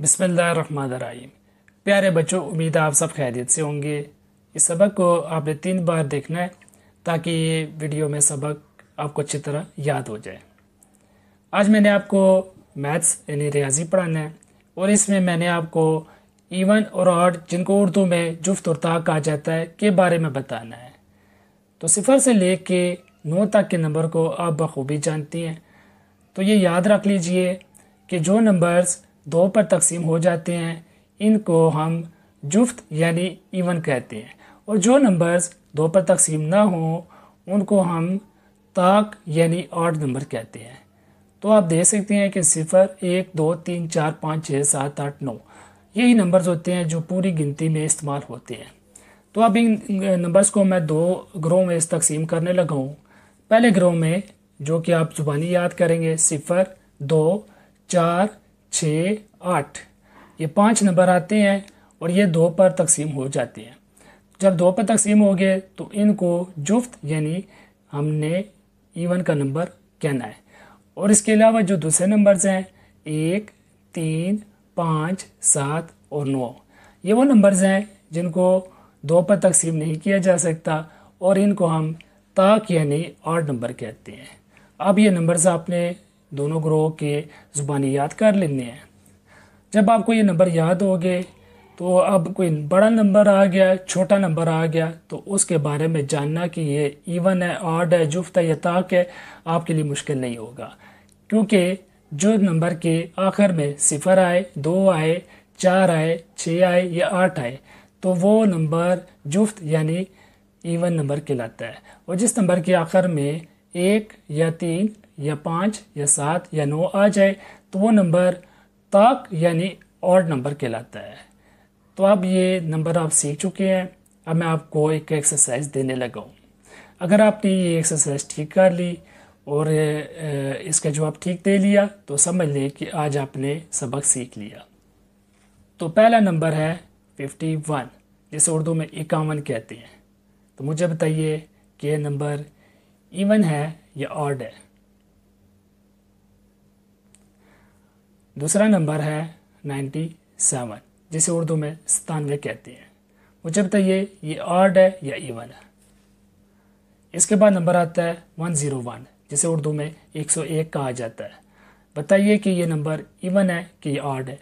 बिसमीम प्यारे बच्चों उम्मीद आप सब खैरियत से होंगे इस सबक को आपने तीन बार देखना है ताकि ये वीडियो में सबक आपको अच्छी तरह याद हो जाए आज मैंने आपको मैथ्स यानी रियाजी पढ़ाना है और इसमें मैंने आपको इवन e और ऑड जिनको उर्दू में जुफ्त और ताक कहा जाता है के बारे में बताना है तो सिफर से ले के नौ तक के नंबर को आप बखूबी जानती हैं तो ये याद रख लीजिए कि जो नंबर्स दो पर तकसीम हो जाते हैं इनको हम जुफ्त यानी इवन कहते हैं और जो नंबर्स दो पर तकसीम ना हो उनको हम ताक यानी आठ नंबर कहते हैं तो आप देख सकते हैं कि सिफ़र एक दो तीन चार पाँच छः सात आठ नौ यही नंबर्स होते हैं जो पूरी गिनती में इस्तेमाल होते हैं तो अब इन नंबर्स को मैं दो ग्रोह में इस तकसीम करने लगा हूँ पहले ग्रोह में जो कि आप ज़ुबानी याद करेंगे सिफ़र दो चार छः आठ ये पाँच नंबर आते हैं और ये दो पर तकसीम हो जाते हैं जब दो पर तकसीम हो गए तो इनको जुफ्त यानी हमने ईवन e का नंबर कहना है और इसके अलावा जो दूसरे नंबर्स हैं एक तीन पाँच सात और नौ ये वो नंबर्स हैं जिनको दो पर तकसीम नहीं किया जा सकता और इनको हम ताक यानी आठ नंबर कहते हैं अब ये नंबर्स आपने दोनों ग्रोह के ज़ुबानी याद कर लेने हैं जब आपको ये नंबर याद हो गए तो अब कोई बड़ा नंबर आ गया छोटा नंबर आ गया तो उसके बारे में जानना कि ये इवन है ऑड है जुफ्त है या ताक है आपके लिए मुश्किल नहीं होगा क्योंकि जो नंबर के आखिर में सिफर आए दो आए चार आए छः आए या आठ आए तो वो नंबर जुफ्त यानी इवन नंबर कहलाता है और जिस नंबर के आखिर में एक या तीन या पाँच या सात या नौ आ जाए तो वो नंबर ताक यानी ऑड नंबर कहलाता है तो अब ये नंबर आप सीख चुके हैं अब मैं आपको एक एक्सरसाइज देने लगा हूँ अगर आपने ये एक्सरसाइज ठीक कर ली और इसका जवाब ठीक दे लिया तो समझ लें कि आज आपने सबक सीख लिया तो पहला नंबर है फिफ्टी वन जिसे उर्दू में इक्यावन कहते हैं तो मुझे बताइए कि यह नंबर इवन है या ऑड है दूसरा नंबर है नाइन्टी सेवन जिसे उर्दू में सतानवे कहते हैं मुझे बताइए ये ऑड है या इवन है इसके बाद नंबर आता है वन ज़ीरो वन जिसे उर्दू में एक सौ एक कहा जाता है बताइए कि ये नंबर इवन है कि ये ऑड है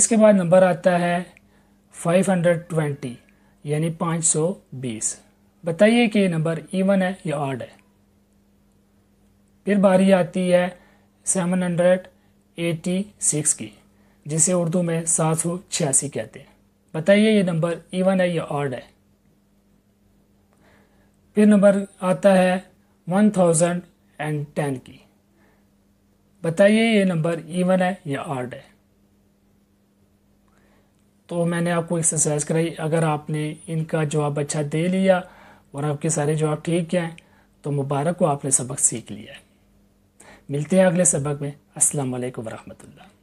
इसके बाद नंबर आता है फाइव हंड्रेड ट्वेंटी यानी पाँच सौ बीस बताइए कि ये नंबर इवन है या ऑड है फिर बारी आती है सेवन हंड्रेड एटी सिक्स की जिसे उर्दू में सात सौ छियासी कहते हैं बताइए ये नंबर इवन है या ऑड है फिर नंबर आता है वन थाउजेंड एंड टेन की बताइए ये नंबर इवन है या ऑड है तो मैंने आपको एक्सरसाइज कराई अगर आपने इनका जवाब अच्छा दे लिया और आपके सारे जवाब ठीक क्या हैं तो मुबारक हो आपने सबक सीख लिया है मिलते हैं अगले सबक में असलम वरहमल्ला